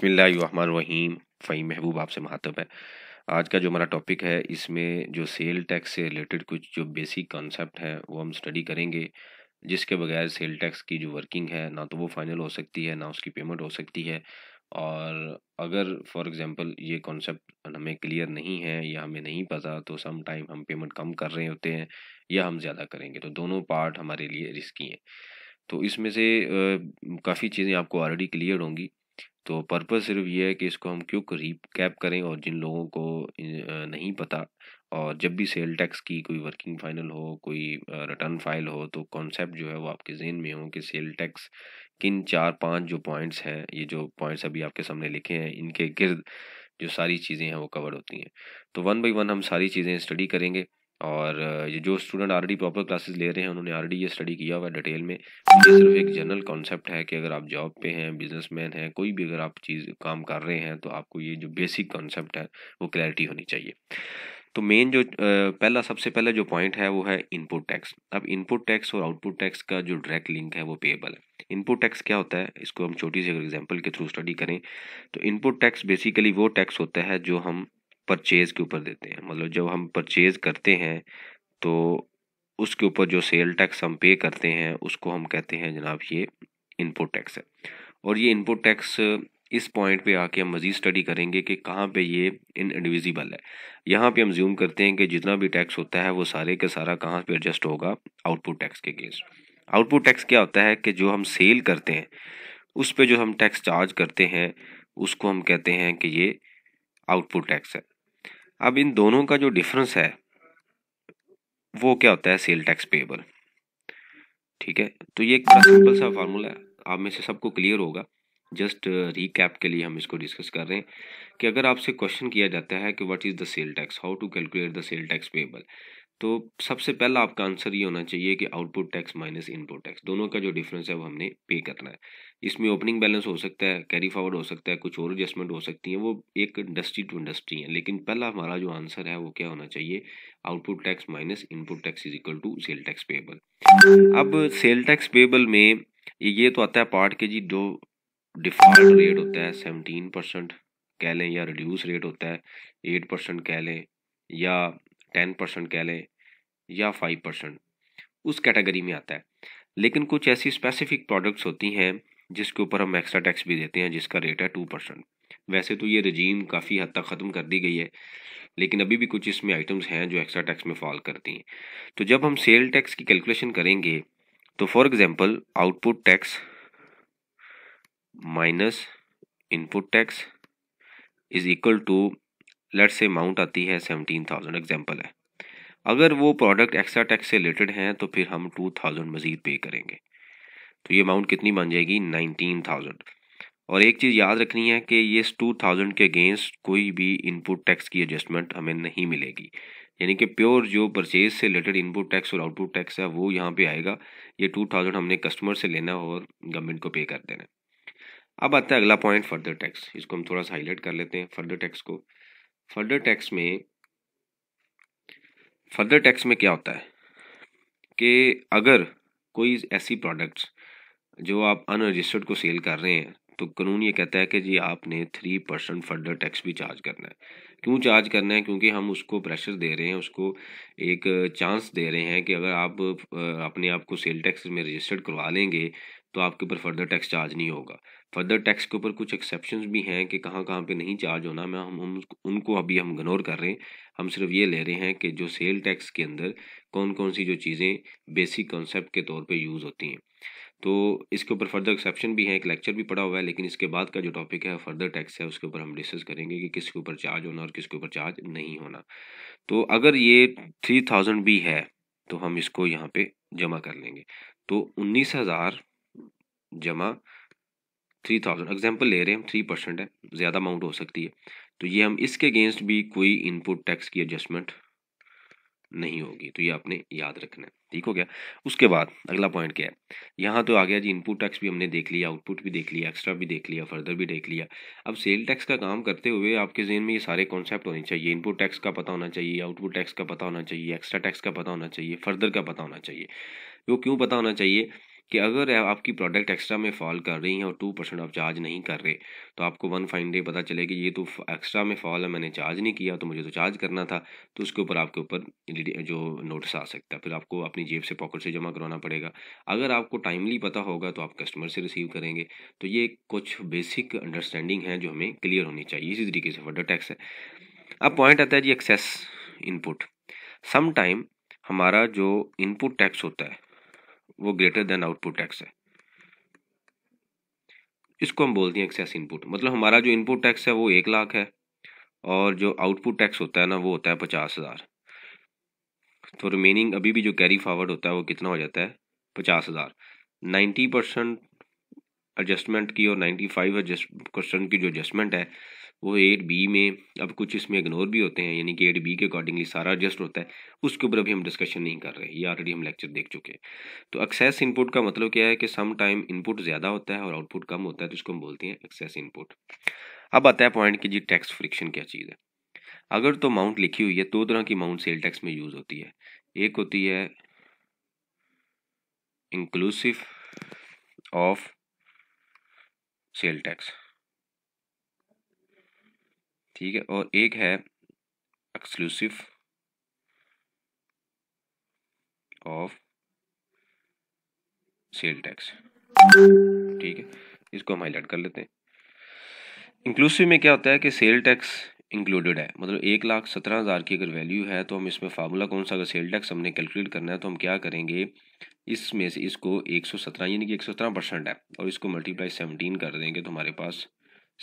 बिसमीम फ़ही महबूब आपसे महातब है आज का जो हमारा टॉपिक है इसमें जो सेल टैक्स से रिलेटेड कुछ जो बेसिक कॉन्सेप्ट हैं वो हम स्टडी करेंगे जिसके बगैर सेल टैक्स की जो वर्किंग है ना तो वो फ़ाइनल हो सकती है ना उसकी पेमेंट हो सकती है और अगर फॉर एग्ज़ाम्पल ये कॉन्सेप्ट हमें क्लियर नहीं है या हमें नहीं पता तो सम टाइम हम पेमेंट कम कर रहे होते हैं या हम ज़्यादा करेंगे तो दोनों पार्ट हमारे लिए रिस्की हैं तो इसमें से काफ़ी चीज़ें आपको ऑलरेडी क्लियर होंगी तो पर्पज़ सिर्फ ये है कि इसको हम करीब कैप करें और जिन लोगों को नहीं पता और जब भी सेल टैक्स की कोई वर्किंग फाइनल हो कोई रिटर्न फाइल हो तो कॉन्सेप्ट जो है वो आपके जेन में हो कि सेल टैक्स किन चार पांच जो पॉइंट्स हैं ये जो पॉइंट्स अभी आपके सामने लिखे हैं इनके गिर्द जो सारी चीज़ें हैं वो कवर होती हैं तो वन बाई वन हम सारी चीज़ें स्टडी करेंगे और ये जो स्टूडेंट ऑलरेडी प्रॉपर क्लासेस ले रहे हैं उन्होंने ऑलरेडी ये स्टडी किया हुआ है डिटेल में ये सिर्फ एक जनरल कॉन्सेप्ट है कि अगर आप जॉब पे हैं बिजनेसमैन हैं कोई भी अगर आप चीज़ काम कर रहे हैं तो आपको ये जो बेसिक कॉन्सेप्ट है वो क्लैरिटी होनी चाहिए तो मेन जो पहला सबसे पहला जो पॉइंट है वो है इनपुट टैक्स अब इनपुट टैक्स और आउटपुट टैक्स का जो डायरेक्ट लिंक है वो पेएबल है इनपुट टैक्स क्या होता है इसको हम छोटी सी अगर एग्जांपल के थ्रू स्टडी करें तो इनपुट टैक्स बेसिकली वो टैक्स होता है जो हम परचेज़ के ऊपर देते हैं मतलब जब हम परचेज़ करते हैं तो उसके ऊपर जो सेल टैक्स हम पे करते हैं उसको हम कहते हैं जनाब ये इनपुट टैक्स है और ये इनपुट टैक्स इस पॉइंट पे आके हम मज़ीद स्टडी करेंगे कि कहाँ पे ये इन इनडिविजिबल है यहाँ पे हम ज्यूम करते हैं कि जितना भी टैक्स होता है वो सारे का सारा कहाँ पे एडजस्ट होगा आउटपुट टैक्स के अगेंस्ट आउटपुट टैक्स क्या होता है कि जो हम सेल करते हैं उस पर जो हम टैक्स चार्ज करते हैं उसको हम कहते हैं कि ये आउटपुट टैक्स है अब इन दोनों का जो डिफरेंस है वो क्या होता है सेल टैक्स पेबल ठीक है तो ये एक बड़ा सिंपल सा फार्मूला है आप में से सबको क्लियर होगा जस्ट रिकैप uh, के लिए हम इसको डिस्कस कर रहे हैं कि अगर आपसे क्वेश्चन किया जाता है कि what is the sale tax how to calculate the sale tax payable तो सबसे पहला आपका आंसर ये होना चाहिए कि output tax minus input tax दोनों का जो डिफरेंस है वो हमने पे करना है इसमें ओपनिंग बैलेंस हो सकता है कैरी फॉरवर्ड हो सकता है कुछ और एडजस्टमेंट हो सकती हैं वो एक इंडस्ट्री टू इंडस्ट्री है लेकिन पहला हमारा जो आंसर है वो क्या होना चाहिए output tax minus input tax is equal to sale tax payable अब सेल टैक्स पेबल में ये तो आता है पार्ट के जी जो डिफॉल्ट रेट होता है सेवनटीन परसेंट कह लें या रिड्यूस रेट होता है एट परसेंट कह लें या टेन परसेंट कह लें या फाइव परसेंट उस कैटेगरी में आता है लेकिन कुछ ऐसी स्पेसिफिक प्रोडक्ट्स होती हैं जिसके ऊपर हम एक्स्ट्रा टैक्स भी देते हैं जिसका रेट है टू परसेंट वैसे तो ये रजीम काफ़ी हद तक ख़त्म कर दी गई है लेकिन अभी भी कुछ इसमें आइटम्स हैं जो एक्स्ट्रा टैक्स में फॉल करती हैं तो जब हम सेल टैक्स की कैलकुलेशन करेंगे तो for example output tax minus input tax is equal to let's say amount आती है सेवनटीन थाउजेंड एग्जाम्पल है अगर वो प्रोडक्ट एक्स्ट्रा टैक्स से रिलेटेड हैं तो फिर हम टू थाउजेंड मज़ीद पे करेंगे तो ये अमाउंट कितनी बन जाएगी नाइनटीन थाउजेंड और एक चीज़ याद रखनी है कि ये टू थाउजेंड के अगेंस्ट कोई भी इनपुट टैक्स की एडजस्टमेंट हमें नहीं मिलेगी यानी कि प्योर जो परचेज से रिलेटेड इनपुट टैक्स और आउटपुट टैक्स है वो यहाँ पे आएगा ये टू थाउजेंड हमने कस्टमर से लेना और गवर्नमेंट को पे कर देना अब आता है अगला पॉइंट फर्दर टैक्स इसको हम थोड़ा सा हाईलाइट कर लेते हैं फर्दर टैक्स को फर्दर टैक्स में फर्दर टैक्स में क्या होता है कि अगर कोई ऐसी प्रोडक्ट्स जो आप अनरजिस्टर्ड को सेल कर रहे हैं तो कानून ये कहता है कि जी आपने थ्री परसेंट फर्दर टैक्स भी चार्ज करना है क्यों चार्ज करना है क्योंकि हम उसको प्रेशर दे रहे हैं उसको एक चांस दे रहे हैं कि अगर आप अपने आप को सेल टैक्स में रजिस्टर्ड करवा लेंगे तो आपके ऊपर फर्दर टैक्स चार्ज नहीं होगा फर्दर टैक्स के ऊपर कुछ एक्सेप्शन भी हैं कि कहाँ कहाँ पे नहीं चार्ज होना मैं हम, हम उनको अभी हम इग्नोर कर रहे हैं हम सिर्फ ये ले रहे हैं कि जो सेल टैक्स के अंदर कौन कौन सी जो चीज़ें बेसिक कॉन्सेप्ट के तौर पे यूज़ होती हैं तो इसके ऊपर फर्दर एक्सेप्शन भी है एक लेक्चर भी पड़ा हुआ है लेकिन इसके बाद का जो टॉपिक है फर्दर टैक्स है उसके ऊपर हम डिस्कस करेंगे कि किसके ऊपर चार्ज होना और किसके ऊपर चार्ज नहीं होना तो अगर ये थ्री थाउजेंड भी है तो हम इसको यहाँ पे जमा कर लेंगे तो उन्नीस हज़ार जमा थ्री थाउजेंड एग्जाम्पल ले रहे हैं हम थ्री परसेंट है ज़्यादा अमाउंट हो सकती है तो ये हम इसके अगेंस्ट भी कोई इनपुट टैक्स की एडजस्टमेंट नहीं होगी तो ये आपने याद रखना है ठीक हो गया उसके बाद अगला पॉइंट क्या है यहाँ तो आ गया जी इनपुट टैक्स भी हमने देख लिया आउटपुट भी देख लिया एक्स्ट्रा भी देख लिया फर्दर भी देख लिया अब सेल टैक्स का काम करते हुए आपके जहन में ये सारे कॉन्सेप्ट होने चाहिए इनपुट टैक्स का पता होना चाहिए आउटपुट टैक्स का पता होना चाहिए एक्स्ट्रा टैक्स का पता होना चाहिए फर्दर का पता होना चाहिए वो क्यों पता होना चाहिए कि अगर आपकी प्रोडक्ट एक्स्ट्रा में फॉल कर रही हैं और टू परसेंट आप चार्ज नहीं कर रहे तो आपको वन फाइन डे पता चले कि ये तो एक्स्ट्रा में फॉल है मैंने चार्ज नहीं किया तो मुझे तो चार्ज करना था तो उसके ऊपर आपके ऊपर जो नोटिस आ सकता है फिर आपको अपनी जेब से पॉकेट से जमा करवाना पड़ेगा अगर आपको टाइमली पता होगा तो आप कस्टमर से रिसीव करेंगे तो ये कुछ बेसिक अंडरस्टैंडिंग है जो हमें क्लियर होनी चाहिए इसी तरीके से फर्डर टैक्स है अब पॉइंट आता है जी एक्सेस इनपुट समाइम हमारा जो इनपुट टैक्स होता है वो ग्रेटर देन आउटपुट टैक्स है इसको हम बोलते हैं एक्सेस इनपुट मतलब हमारा जो इनपुट टैक्स है वो एक लाख है और जो आउटपुट टैक्स होता है ना वो होता है पचास हज़ार तो रिमेनिंग अभी भी जो कैरी फॉरवर्ड होता है वो कितना हो जाता है पचास हज़ार नाइन्टी परसेंट एडजस्टमेंट की और नाइन्टी फाइव परसेंट की जो एडजस्टमेंट है वो एट बी में अब कुछ इसमें इग्नोर भी होते हैं यानी कि एट बी के अकॉर्डिंगली सारा एडजस्ट होता है उसके ऊपर अभी हम डिस्कशन नहीं कर रहे ये ऑलरेडी हम लेक्चर देख चुके हैं तो एक्सेस इनपुट का मतलब क्या है कि सम टाइम इनपुट ज़्यादा होता है और आउटपुट कम होता है तो इसको हम बोलते हैं एक्सेस इनपुट अब आता है पॉइंट कि जी टैक्स फ्रिक्शन क्या चीज़ है अगर तो माउंट लिखी हुई है दो तरह की माउंट सेल टैक्स में यूज़ होती है एक होती है इंक्लूसिव ऑफ सेल टैक्स ठीक है और एक है एक्सक्लूसिव ऑफ सेल टैक्स ठीक है इसको हम हाईलाइट कर लेते हैं इंक्लूसिव में क्या होता है कि सेल टैक्स इंक्लूडेड है मतलब एक लाख सत्रह हज़ार की अगर वैल्यू है तो हम इसमें फार्मूला कौन सा अगर सेल टैक्स हमने कैलकुलेट करना है तो हम क्या करेंगे इसमें से इसको एक सौ सत्रह यानी कि एक सौ सत्रह परसेंट है और इसको मल्टीप्लाई सेवनटीन कर देंगे तो हमारे पास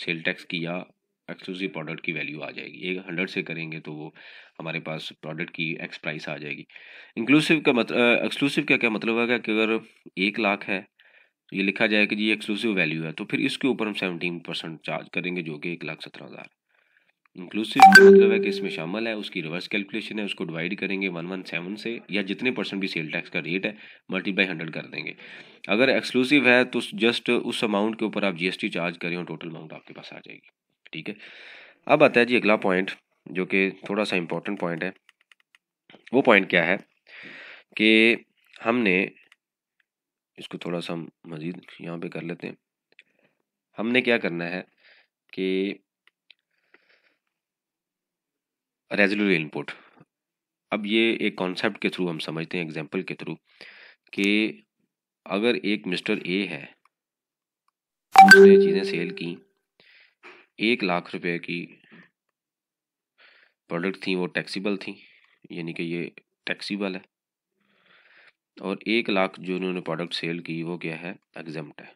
सेल टैक्स की या एक्सक्लूसिव प्रोडक्ट की वैल्यू आ जाएगी एक हंड्रेड से करेंगे तो वो हमारे पास प्रोडक्ट की एक्स प्राइस आ जाएगी इंक्लूसिव का मतलब एक्सक्लूसिव का क्या मतलब होगा कि अगर एक लाख है ये लिखा जाए कि जी एक्सक्लूसिव वैल्यू है तो फिर इसके ऊपर हम सेवनटीन परसेंट चार्ज करेंगे जो कि एक लाख सत्रह हज़ार इंक्लूसिव मतलब है कि इसमें शामिल है उसकी रिवर्स कैलकुलेशन है उसको डिवाइड करेंगे वन वन सेवन से या जितने परसेंट भी सेल टैक्स का रेट है मल्टीप्लाई हंड्रेड कर देंगे अगर एक्सक्लूसिव है तो जस्ट उस अमाउंट के ऊपर आप जीएसटी चार्ज करें और टोटल अमाउंट आपके पास आ जाएगी ठीक है अब आता है जी अगला पॉइंट जो कि थोड़ा सा इम्पोर्टेंट पॉइंट है वो पॉइंट क्या है कि हमने इसको थोड़ा सा मज़ीद यहाँ पे कर लेते हैं हमने क्या करना है कि रेजुलर इनपुट अब ये एक कॉन्सेप्ट के थ्रू हम समझते हैं एग्जांपल के थ्रू कि अगर एक मिस्टर ए है उसने चीज़ें सेल की एक लाख रुपए की प्रोडक्ट थी वो टैक्सीबल थी यानी कि ये टैक्सीबल है और एक लाख जो उन्होंने प्रोडक्ट सेल की वो क्या है एग्जम्प्ट है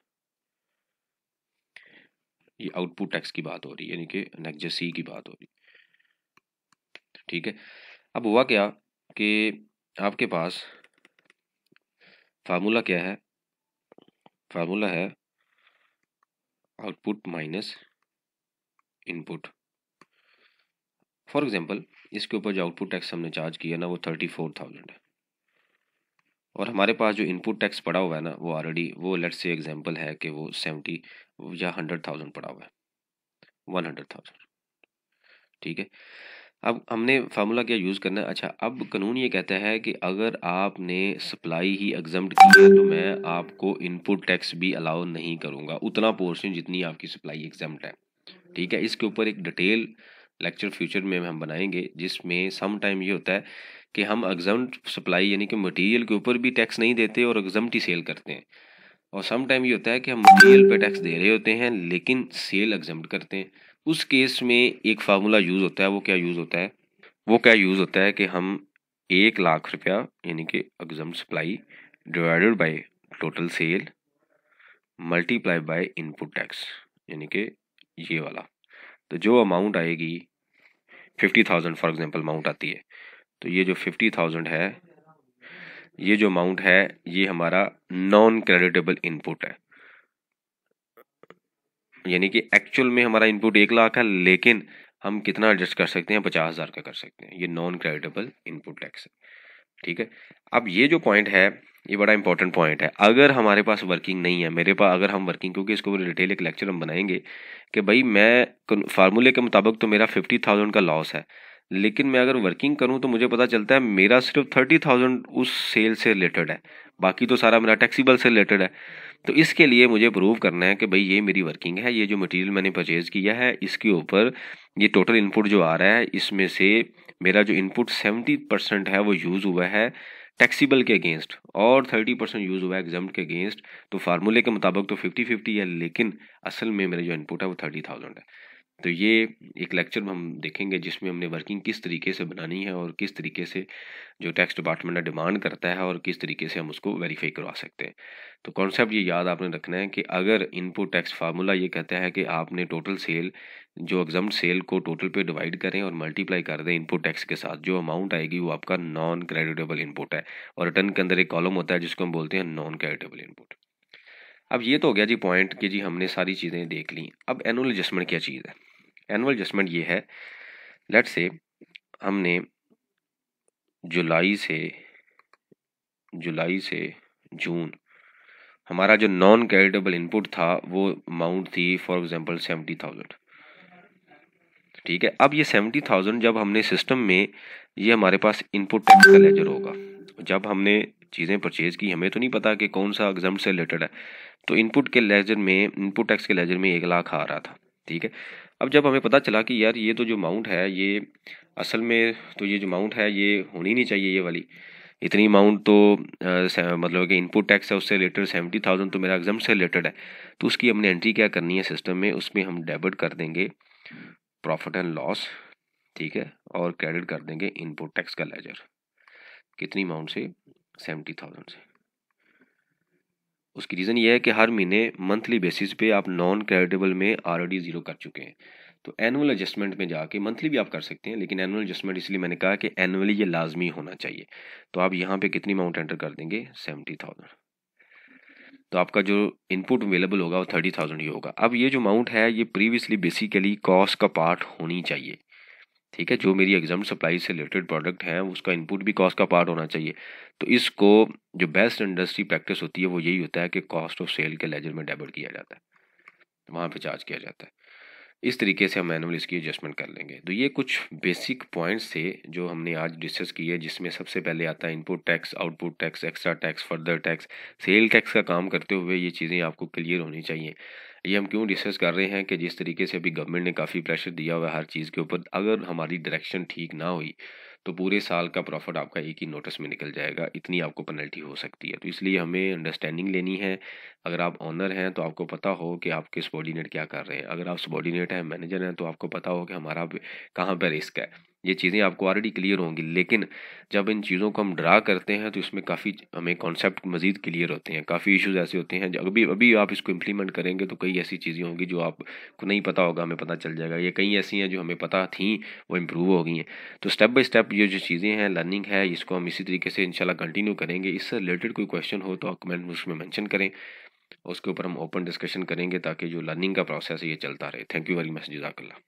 ये आउटपुट टैक्स की बात हो रही है यानी कि नेक्जा सी की बात हो रही ठीक है अब हुआ क्या कि आपके पास फार्मूला क्या है फार्मूला है output minus input for example इसके ऊपर जो आउटपुट टैक्स हमने चार्ज किया ना वो थर्टी फोर थाउजेंड है और हमारे पास जो इनपुट टैक्स पड़ा हुआ है ना वो ऑलरेडी वो लेट्स से एग्जांपल है कि वो सेवेंटी या हंड्रेड थाउजेंड पड़ा हुआ है वन हंड्रेड थाउजेंड ठीक है अब हमने फार्मूला क्या यूज़ करना है अच्छा अब कानून ये कहता है कि अगर आपने सप्लाई ही एग्जाम की है तो मैं आपको इनपुट टैक्स भी अलाउ नहीं करूँगा उतना पोर्शन जितनी आपकी सप्लाई एग्जाम है ठीक है इसके ऊपर एक डिटेल लेक्चर फ्यूचर में हम बनाएंगे जिसमें सम टाइम ये होता है कि हम एग्जाम सप्लाई यानी कि मटेरियल के ऊपर भी टैक्स नहीं देते और एग्जामटी सेल करते हैं और सम टाइम ये होता है कि हम मटेरियल पे टैक्स दे रहे होते हैं लेकिन सेल एग्जाम करते हैं उस केस में एक फार्मूला यूज़ होता है वो क्या यूज़ होता है वो क्या यूज़ होता है कि हम एक लाख रुपया यानी कि exempt supply divided by total sale multiply by input tax यानी कि ये वाला तो जो अमाउंट आएगी fifty thousand for example amount आती है तो ये जो फिफ्टी थाउजेंड है ये जो अमाउंट है ये हमारा नॉन क्रेडिटेबल इनपुट है यानी कि एक्चुअल में हमारा इनपुट एक लाख है लेकिन हम कितना एडजस्ट कर सकते हैं पचास हज़ार का कर सकते हैं ये नॉन क्रेडिटेबल इनपुट टैक्स है ठीक है अब ये जो पॉइंट है ये बड़ा इंपॉर्टेंट पॉइंट है अगर हमारे पास वर्किंग नहीं है मेरे पास अगर हम वर्किंग क्योंकि इसको डिटेल एक लेक्चर हम बनाएंगे कि भाई मैं फार्मूले के मुताबिक तो मेरा फिफ्टी थाउजेंड का लॉस है लेकिन मैं अगर वर्किंग करूं तो मुझे पता चलता है मेरा सिर्फ थर्टी थाउजेंड उस सेल से रिलेटेड है बाकी तो सारा मेरा टैक्सीबल से रिलेटेड है तो इसके लिए मुझे प्रूव करना है कि भाई ये मेरी वर्किंग है ये जो मटेरियल मैंने परचेज़ किया है इसके ऊपर ये टोटल इनपुट जो आ रहा है इसमें से मेरा जो इनपुट सेवेंटी परसेंट है वो यूज़ हुआ है टैक्सीबल के अगेंस्ट और 30 परसेंट यूज़ हुआ एग्जाम के अगेंस्ट तो फार्मूले के मुताबिक तो 50 50 है लेकिन असल में मेरा जो इनपुट है वो 30,000 है तो ये एक लेक्चर में हम देखेंगे जिसमें हमने वर्किंग किस तरीके से बनानी है और किस तरीके से जो टैक्स डिपार्टमेंट डिमांड करता है और किस तरीके से हम उसको वेरीफाई करवा सकते हैं तो कॉन्सेप्ट ये याद आपने रखना है कि अगर इनपुट टैक्स फार्मूला ये कहता है कि आपने टोटल सेल जो एग्जाम सेल को टोटल पे डिवाइड करें और मल्टीप्लाई कर दें इनपुट टैक्स के साथ जो अमाउंट आएगी वो आपका नॉन क्रेडिटेबल इनपुट है और रिटर्न के अंदर एक कॉलम होता है जिसको हम बोलते हैं नॉन क्रेडिटेबल इनपुट अब ये तो हो गया जी पॉइंट कि जी हमने सारी चीज़ें देख ली अब एनुअल एडजस्टमेंट क्या चीज़ है एनुअल एडजस्टमेंट ये है लेट से हमने जुलाई से जुलाई से जून हमारा जो नॉन कैरिटेबल इनपुट था वो अमाउंट थी फॉर एग्जांपल सेवेंटी थाउजेंड ठीक है अब ये सेवेंटी थाउजेंड जब हमने सिस्टम में ये हमारे पास इनपुट टैक्स का लेजर होगा जब हमने चीज़ें परचेज़ की हमें तो नहीं पता कि कौन सा एग्जाम से रिलेटेड है तो इनपुट के लेजर में इनपुट टैक्स के लेजर में एक लाख आ रहा था ठीक है अब जब हमें पता चला कि यार ये तो जो अमाउंट है ये असल में तो ये जो अमाउंट है ये होनी नहीं चाहिए ये वाली इतनी अमाउंट तो आ, मतलब कि इनपुट टैक्स है उससे रिलेटेड सेवेंटी थाउजेंड तो मेरा एग्जाम से रिलेटेड है तो उसकी हमने एंट्री क्या करनी है सिस्टम में उसमें हम डेबिट कर देंगे प्रॉफिट एंड लॉस ठीक है और क्रेडिट कर देंगे इनपुट टैक्स का लेजर कितनी अमाउंट से सेवेंटी थाउजेंड से उसकी रीज़न ये है कि हर महीने मंथली बेसिस पे आप नॉन क्रेडिटेबल में आर ज़ीरो कर चुके हैं तो एनुअल एडजस्टमेंट में जाके मंथली भी आप कर सकते हैं लेकिन एनुअल एडजस्टमेंट इसलिए मैंने कहा कि एनुअली ये लाजमी होना चाहिए तो आप यहाँ पे कितनी अमाउंट एंटर कर देंगे सेवेंटी थाउजेंड तो आपका जो इनपुट अवेलेबल होगा वो थर्टी थाउजेंड ही होगा अब ये जो अमाउंट है ये प्रीवियसली बेसिकली कॉस्ट का पार्ट होनी चाहिए ठीक है जो मेरी एग्जाम सप्लाई से रिलेटेड प्रोडक्ट हैं उसका इनपुट भी कॉस्ट का पार्ट होना चाहिए तो इसको जो बेस्ट इंडस्ट्री प्रैक्टिस होती है वो यही होता है कि कॉस्ट ऑफ सेल के लेजर में डेबिट किया जाता है वहाँ पर चार्ज किया जाता है इस तरीके से हम मैनुअल इसकी एडजस्टमेंट कर लेंगे तो ये कुछ बेसिक पॉइंट्स थे जो हमने आज डिस्कस किए जिसमें सबसे पहले आता है input tax output tax extra tax further tax sale tax का काम करते हुए ये चीज़ें आपको क्लियर होनी चाहिए ये हम क्यों डिस्कस कर रहे हैं कि जिस तरीके से अभी गवर्नमेंट ने काफ़ी प्रेशर दिया हुआ है हर चीज़ के ऊपर अगर हमारी डायरेक्शन ठीक ना हुई तो पूरे साल का प्रॉफिट आपका एक ही नोटिस में निकल जाएगा इतनी आपको पेनल्टी हो सकती है तो इसलिए हमें अंडरस्टैंडिंग लेनी है अगर आप ऑनर हैं तो आपको पता हो कि आपके सबॉर्डिनेट क्या कर रहे हैं अगर आप सबॉर्डिनेट हैं मैनेजर हैं तो आपको पता हो कि हमारा कहाँ पर रिस्क है ये चीज़ें आपको ऑलरेडी क्लियर होंगी लेकिन जब इन चीज़ों को हम ड्रा करते हैं तो इसमें काफ़ी हमें कॉन्सेप्ट मज़ीद क्लियर होते हैं काफ़ी इश्यूज ऐसे होते हैं जब अभी अभी आप इसको इम्प्लीमेंट करेंगे तो कई ऐसी चीज़ें होंगी जो आपको नहीं पता होगा हमें पता चल जाएगा ये कई ऐसी हैं जो हमें पता थी वो इम्प्रूव हो गई हैं तो स्टेप बाई स्टेप ये जो चीज़ें हैं लर्निंग है इसको हम इसी तरीके से इनशाला कंटिन्यू करेंगे इससे रिलेटेड कोई क्वेश्चन हो तो आप कमेंट उसमें मैंशन करें उसके ऊपर हम ओपन डिस्कशन करेंगे ताकि जो लर्निंग का प्रोसेस है ये चलता रहे थैंक यू वेरी मच जजाकल्ला